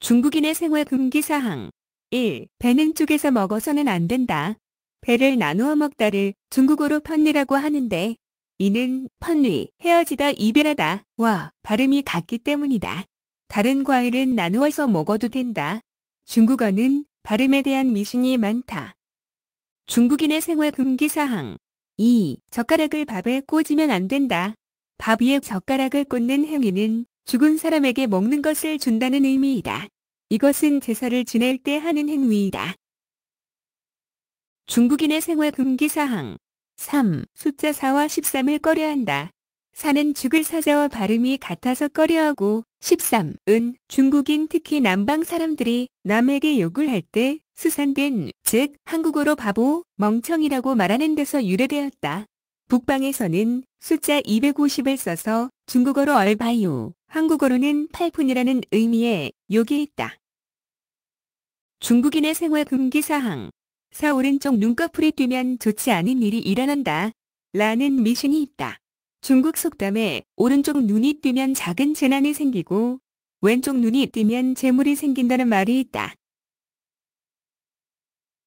중국인의 생활 금기 사항 1. 배는 쪽에서 먹어서는 안 된다. 배를 나누어 먹다를 중국어로 펀리라고 하는데 이는 펀리, 헤어지다 이별하다 와 발음이 같기 때문이다. 다른 과일은 나누어서 먹어도 된다. 중국어는 발음에 대한 미신이 많다. 중국인의 생활 금기 사항 2. 젓가락을 밥에 꽂으면 안 된다. 밥 위에 젓가락을 꽂는 행위는 죽은 사람에게 먹는 것을 준다는 의미이다. 이것은 제사를 지낼 때 하는 행위이다. 중국인의 생활 금기 사항 3. 숫자 4와 13을 꺼려한다. 4는 죽을 사자와 발음이 같아서 꺼려하고 13은 중국인 특히 남방 사람들이 남에게 욕을 할 때 수산된 즉 한국어로 바보, 멍청이라고 말하는 데서 유래되었다. 북방에서는 숫자 250을 써서 중국어로 얼바요 한국어로는 팔푼이라는 의미의 욕이 있다. 중국인의 생활 금기 사항. 사 오른쪽 눈꺼풀이 뛰면 좋지 않은 일이 일어난다. 라는 미신이 있다. 중국 속담에 오른쪽 눈이 뛰면 작은 재난이 생기고 왼쪽 눈이 뛰면 재물이 생긴다는 말이 있다.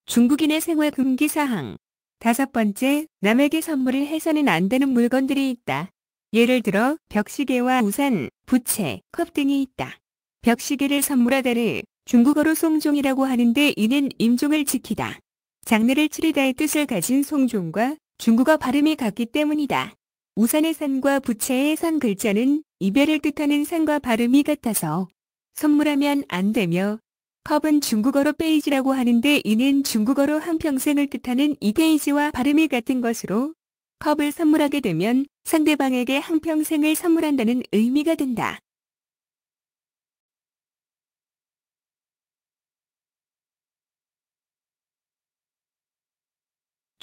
중국인의 생활 금기 사항. 다섯 번째, 남에게 선물을 해서는 안 되는 물건들이 있다. 예를 들어 벽시계와 우산, 부채, 컵 등이 있다. 벽시계를 선물하다를 중국어로 송종이라고 하는데 이는 임종을 지키다, 장례를 치르다의 뜻을 가진 송종과 중국어 발음이 같기 때문이다. 우산의 산과 부채의 산 글자는 이별을 뜻하는 산과 발음이 같아서 선물하면 안 되며 컵은 중국어로 페이지라고 하는데 이는 중국어로 한평생을 뜻하는 이 페이지와 발음이 같은 것으로 컵을 선물하게 되면 상대방에게 한평생을 선물한다는 의미가 된다.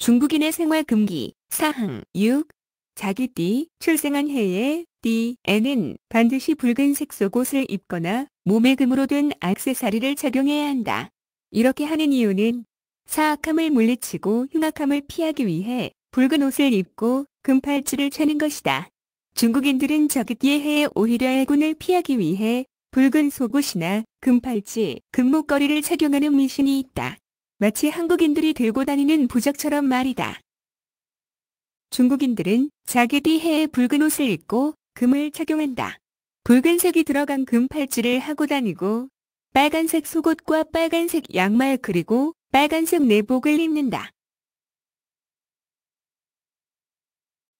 중국인의 생활 금기 사항 6 자기 띠 출생한 해에 띠에는 반드시 붉은색 속옷을 입거나 몸에 금으로 된 악세사리를 착용해야 한다. 이렇게 하는 이유는 사악함을 물리치고 흉악함을 피하기 위해 붉은 옷을 입고 금팔찌를 차는 것이다. 중국인들은 저기띠의 해에 오히려 해군을 피하기 위해 붉은 속옷이나 금팔찌, 금목걸이를 착용하는 미신이 있다. 마치 한국인들이 들고 다니는 부적처럼 말이다. 중국인들은 자기뒤해에 붉은 옷을 입고 금을 착용한다. 붉은색이 들어간 금 팔찌를 하고 다니고 빨간색 속옷과 빨간색 양말 그리고 빨간색 내복을 입는다.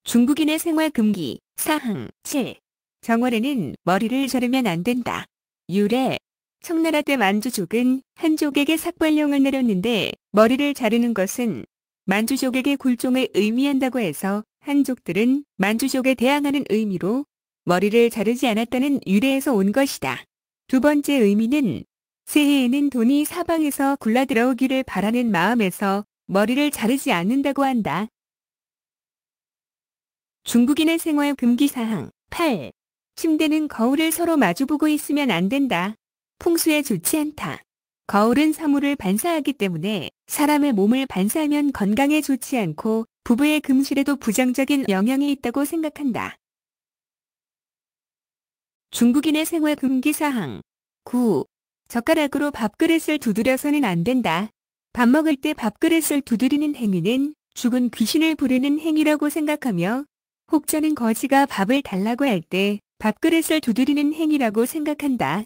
중국인의 생활 금기 사항 7. 정월에는 머리를 자르면 안 된다. 유래 청나라 때 만주족은 한족에게 삭발령을 내렸는데 머리를 자르는 것은 만주족에게 굴종을 의미한다고 해서 한족들은 만주족에 대항하는 의미로 머리를 자르지 않았다는 유래에서 온 것이다. 두 번째 의미는 새해에는 돈이 사방에서 굴러 들어오기를 바라는 마음에서 머리를 자르지 않는다고 한다. 중국인의 생활 금기 사항 8. 침대는 거울을 서로 마주보고 있으면 안 된다. 풍수에 좋지 않다. 거울은 사물을 반사하기 때문에 사람의 몸을 반사하면 건강에 좋지 않고 부부의 금실에도 부정적인 영향이 있다고 생각한다. 중국인의 생활 금기 사항 9. 젓가락으로 밥그릇을 두드려서는 안 된다. 밥 먹을 때 밥그릇을 두드리는 행위는 죽은 귀신을 부르는 행위라고 생각하며 혹자는 거지가 밥을 달라고 할 때 밥그릇을 두드리는 행위라고 생각한다.